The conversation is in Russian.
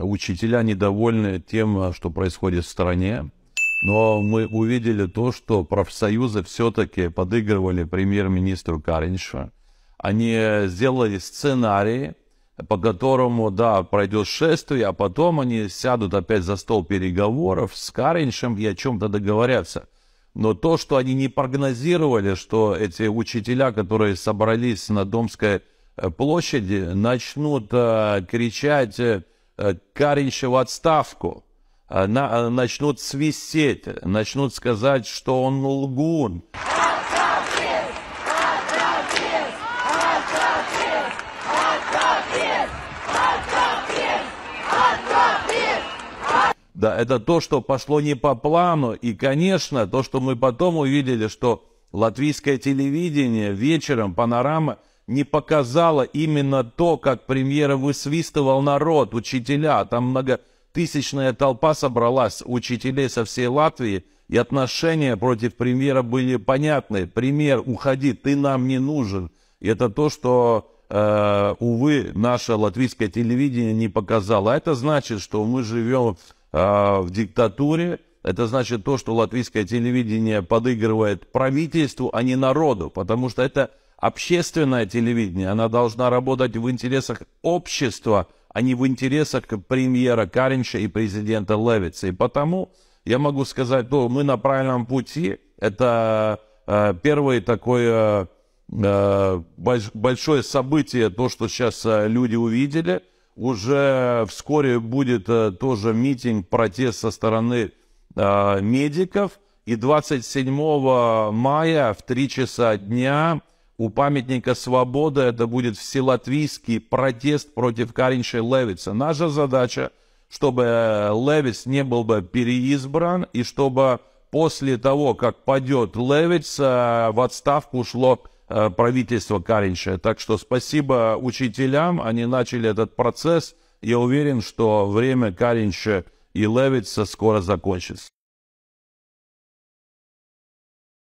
Учителя недовольны тем, что происходит в стране, но мы увидели то, что профсоюзы все-таки подыгрывали премьер-министру Кариншу. Они сделали сценарий, по которому, да, пройдет шествие, а потом они сядут опять за стол переговоров с Кариншем и о чем-то договорятся. Но то, что они не прогнозировали, что эти учителя, которые собрались на Домской площади, начнут э, кричать э, Э, Карича в отставку, э, на, э, начнут свистеть, начнут сказать, что он лгун. Да, это то, что пошло не по плану, и, конечно, то, что мы потом увидели, что латвийское телевидение вечером, панорама – не показала именно то, как премьера высвистывал народ, учителя, там многотысячная толпа собралась, учителей со всей Латвии, и отношения против премьера были понятны. Премьер, уходи, ты нам не нужен. И это то, что, э, увы, наше латвийское телевидение не показало. А это значит, что мы живем э, в диктатуре, это значит то, что латвийское телевидение подыгрывает правительству, а не народу, потому что это Общественное телевидение, она должна работать в интересах общества, а не в интересах премьера Каренша и президента Левица. И потому я могу сказать, ну, мы на правильном пути. Это э, первое такое э, больш, большое событие, то, что сейчас э, люди увидели. Уже вскоре будет э, тоже митинг, протест со стороны э, медиков. И 27 мая в 3 часа дня у памятника свободы это будет вселатвийский протест против Каринша Левица. Наша задача, чтобы э, Левиц не был бы переизбран, и чтобы после того, как падет Левиц, в отставку ушло э, правительство Каринша. Так что спасибо учителям, они начали этот процесс. Я уверен, что время Каринша и Левица скоро закончится.